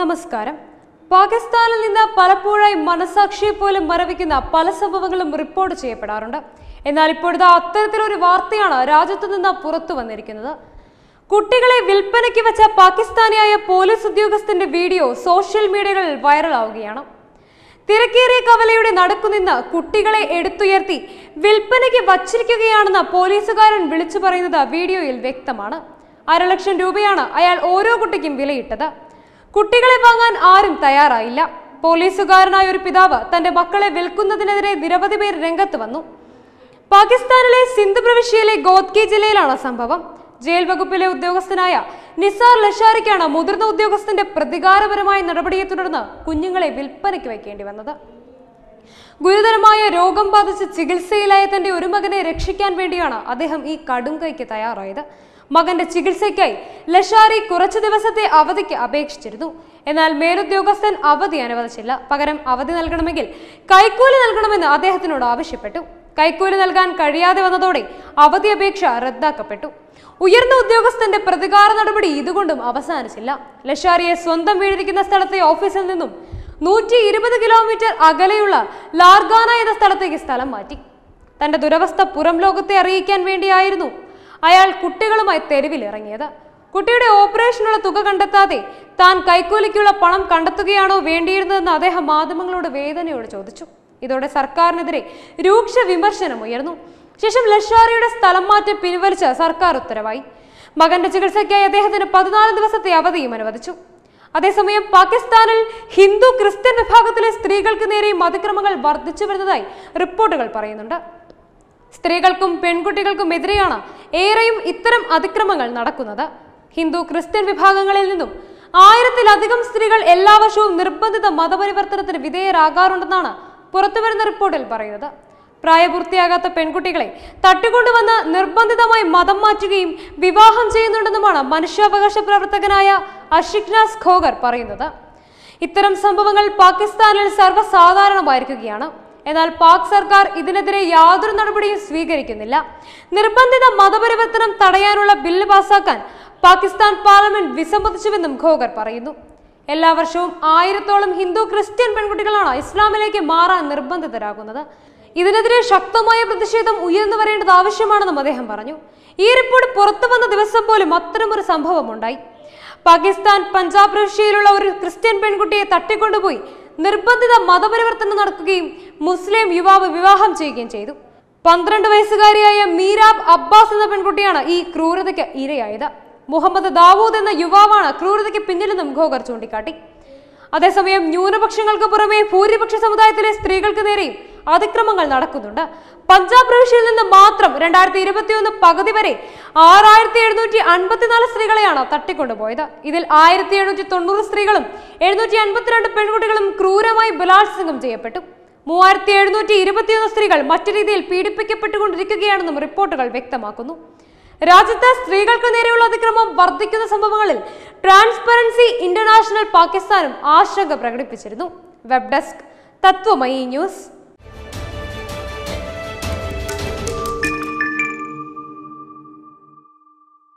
നമസ്കാരം പാകിസ്ഥാനിൽ നിന്ന് പലപ്പോഴായി മനസാക്ഷിയെ പോലും മരവിക്കുന്ന പല സംഭവങ്ങളും റിപ്പോർട്ട് ചെയ്യപ്പെടാറുണ്ട് എന്നാൽ ഇപ്പോഴത്തെ അത്തരത്തിലൊരു വാർത്തയാണ് രാജ്യത്തു നിന്ന് പുറത്തു വന്നിരിക്കുന്നത് കുട്ടികളെ വിൽപ്പനയ്ക്ക് വെച്ച പാകിസ്ഥാനിയായ പോലീസ് ഉദ്യോഗസ്ഥന്റെ വീഡിയോ സോഷ്യൽ മീഡിയകളിൽ വൈറലാവുകയാണ് തിരക്കേറിയ കവലയുടെ നടക്കുനിന്ന് കുട്ടികളെ എടുത്തുയർത്തി വിൽപ്പനയ്ക്ക് വച്ചിരിക്കുകയാണെന്ന് പോലീസുകാരൻ വിളിച്ചു പറയുന്നത് വീഡിയോയിൽ വ്യക്തമാണ് അരലക്ഷം രൂപയാണ് അയാൾ ഓരോ കുട്ടിക്കും വിലയിട്ടത് കുട്ടികളെ വാങ്ങാൻ ആരും തയ്യാറായില്ല പോലീസുകാരനായ ഒരു പിതാവ് തന്റെ മക്കളെ വിൽക്കുന്നതിനെതിരെ നിരവധി പേർ രംഗത്ത് വന്നു പാകിസ്ഥാനിലെ സിന്ധു പ്രവിശ്യയിലെ ഗോദ്കി ജില്ലയിലാണ് സംഭവം ജയിൽ വകുപ്പിലെ ഉദ്യോഗസ്ഥനായ നിസാർ ലഷാരിക്കാണ് മുതിർന്ന ഉദ്യോഗസ്ഥന്റെ പ്രതികാരപരമായ നടപടിയെ തുടർന്ന് കുഞ്ഞുങ്ങളെ വിൽപ്പനയ്ക്ക് വയ്ക്കേണ്ടി വന്നത് ഗുരുതരമായ രോഗം ബാധിച്ച് ചികിത്സയിലായ തന്റെ ഒരു മകനെ രക്ഷിക്കാൻ വേണ്ടിയാണ് അദ്ദേഹം ഈ കടും കൈക്ക് തയ്യാറായത് മകന്റെ ചികിത്സയ്ക്കായി ലഷാരി കുറച്ചു ദിവസത്തെ അവധിക്ക് അപേക്ഷിച്ചിരുന്നു എന്നാൽ മേലുദ്യോഗസ്ഥൻ അവധി അനുവദിച്ചില്ല പകരം അവധി നൽകണമെങ്കിൽ കൈക്കൂലി നൽകണമെന്ന് അദ്ദേഹത്തിനോട് ആവശ്യപ്പെട്ടു കൈക്കൂലി നൽകാൻ കഴിയാതെ വന്നതോടെ അവധി അപേക്ഷ റദ്ദാക്കപ്പെട്ടു ഉയർന്ന ഉദ്യോഗസ്ഥന്റെ പ്രതികാര നടപടി ഇതുകൊണ്ടും അവസാനിച്ചില്ല ലഷാരിയെ സ്വന്തം വീടിരിക്കുന്ന സ്ഥലത്തെ ഓഫീസിൽ നിന്നും നൂറ്റി ഇരുപത് കിലോമീറ്റർ അകലെയുള്ള ലാർഗാന എന്ന സ്ഥലത്തേക്ക് സ്ഥലം മാറ്റി തന്റെ ദുരവസ്ഥ പുറം ലോകത്തെ അറിയിക്കാൻ വേണ്ടിയായിരുന്നു അയാൾ കുട്ടികളുമായി തെരുവിലിറങ്ങിയത് കുട്ടിയുടെ ഓപ്പറേഷനുള്ള തുക കണ്ടെത്താതെ താൻ കൈക്കൂലിക്കുള്ള പണം കണ്ടെത്തുകയാണോ വേണ്ടിയിരുന്നതെന്ന് അദ്ദേഹം മാധ്യമങ്ങളോട് വേദനയോട് ചോദിച്ചു ഇതോടെ സർക്കാരിനെതിരെ രൂക്ഷ വിമർശനം ഉയർന്നു ശേഷം ലഷാറിയുടെ സ്ഥലം മാറ്റം പിൻവലിച്ച സർക്കാർ ഉത്തരവായി മകന്റെ ചികിത്സയ്ക്കായി അദ്ദേഹത്തിന് പതിനാല് ദിവസത്തെ അവധിയും അനുവദിച്ചു അതേസമയം പാകിസ്ഥാനിൽ ഹിന്ദു ക്രിസ്ത്യൻ വിഭാഗത്തിലെ സ്ത്രീകൾക്ക് നേരെ അതിക്രമങ്ങൾ വർദ്ധിച്ചു വരുന്നതായി റിപ്പോർട്ടുകൾ പറയുന്നുണ്ട് സ്ത്രീകൾക്കും പെൺകുട്ടികൾക്കും എതിരെയാണ് ഏറെയും ഇത്തരം അതിക്രമങ്ങൾ നടക്കുന്നത് ഹിന്ദു ക്രിസ്ത്യൻ വിഭാഗങ്ങളിൽ നിന്നും ആയിരത്തിലധികം സ്ത്രീകൾ എല്ലാ വർഷവും നിർബന്ധിത മതപരിവർത്തനത്തിന് വിധേയരാകാറുണ്ടെന്നാണ് പുറത്തുവരുന്ന റിപ്പോർട്ടിൽ പറയുന്നത് പ്രായപൂർത്തിയാകാത്ത പെൺകുട്ടികളെ തട്ടിക്കൊണ്ടുവന്ന് നിർബന്ധിതമായി മതം മാറ്റുകയും വിവാഹം ചെയ്യുന്നുണ്ടെന്നുമാണ് മനുഷ്യാവകാശ പ്രവർത്തകനായ അഷിക്നാസ് ഖോഗർ പറയുന്നത് ഇത്തരം സംഭവങ്ങൾ പാകിസ്ഥാനിൽ സർവ്വസാധാരണമായിരിക്കുകയാണ് എന്നാൽ പാക് സർക്കാർ ഇതിനെതിരെ യാതൊരു നടപടിയും സ്വീകരിക്കുന്നില്ല നിർബന്ധിത മതപരിവർത്തനം തടയാനുള്ള ബില്ല് പാസാക്കാൻ പാകിസ്ഥാൻ പാർലമെന്റ് വിസമ്മതിച്ചുവെന്നും ഖോഗർ പറയുന്നു എല്ലാ വർഷവും ആയിരത്തോളം ഹിന്ദു ക്രിസ്ത്യൻ പെൺകുട്ടികളാണ് ഇസ്ലാമിലേക്ക് മാറാൻ നിർബന്ധിതരാകുന്നത് ഇതിനെതിരെ ശക്തമായ പ്രതിഷേധം ഉയർന്നു വരേണ്ടത് ആവശ്യമാണെന്നും അദ്ദേഹം പറഞ്ഞു ഈ റിപ്പോർട്ട് പുറത്തു വന്ന ദിവസം പോലും അത്തരമൊരു ഉണ്ടായി പാകിസ്ഥാൻ പഞ്ചാബ് പ്രവിശ്യയിലുള്ള ഒരു ക്രിസ്ത്യൻ പെൺകുട്ടിയെ തട്ടിക്കൊണ്ടുപോയി നിർബന്ധിത മതപരിവർത്തനം നടക്കുകയും മുസ്ലിം യുവാവ് വിവാഹം ചെയ്യുകയും ചെയ്തു പന്ത്രണ്ട് വയസ്സുകാരിയായ മീരാബ് അബ്ബാസ് എന്ന പെൺകുട്ടിയാണ് ഈ ക്രൂരതയ്ക്ക് ഇരയായത് മുഹമ്മദ് ദാവൂദ് എന്ന യുവാവാണ് ക്രൂരതയ്ക്ക് പിന്നിലെന്നും ഖോഗർ ചൂണ്ടിക്കാട്ടി അതേസമയം ന്യൂനപക്ഷങ്ങൾക്ക് പുറമെ ഭൂരിപക്ഷ സമുദായത്തിലെ സ്ത്രീകൾക്ക് നേരെയും അതിക്രമങ്ങൾ നടക്കുന്നുണ്ട് പഞ്ചാബ് പ്രവിശ്യയിൽ നിന്ന് മാത്രം രണ്ടായിരത്തി ഇരുപത്തിയൊന്ന് പകുതി വരെ ആറായിരത്തി എഴുന്നൂറ്റി അൻപത്തിനാല് സ്ത്രീകളെയാണ് തട്ടിക്കൊണ്ടുപോയത് ഇതിൽ ആയിരത്തി എഴുന്നൂറ്റി തൊണ്ണൂറ് സ്ത്രീകളും എഴുന്നൂറ്റി അൻപത്തിരണ്ട് പെൺകുട്ടികളും ക്രൂരമായി ബലാത്സംഗം ചെയ്യപ്പെട്ടു മൂവായിരത്തി എഴുന്നൂറ്റി ഇരുപത്തിയൊന്ന് സ്ത്രീകൾ മറ്റു രീതിയിൽ പീഡിപ്പിക്കപ്പെട്ടുകൊണ്ടിരിക്കുകയാണെന്നും റിപ്പോർട്ടുകൾ വ്യക്തമാക്കുന്നു രാജ്യത്ത് സ്ത്രീകൾക്ക് നേരെയുള്ള അതിക്രമം വർദ്ധിക്കുന്ന സംഭവങ്ങളിൽ ട്രാൻസ്പെറൻസി ഇന്റർനാഷണൽ പാകിസ്ഥാനും ആശങ്ക പ്രകടിപ്പിച്ചിരുന്നു വെബ് ഡെസ്ക് തത്വമയി ന്യൂസ്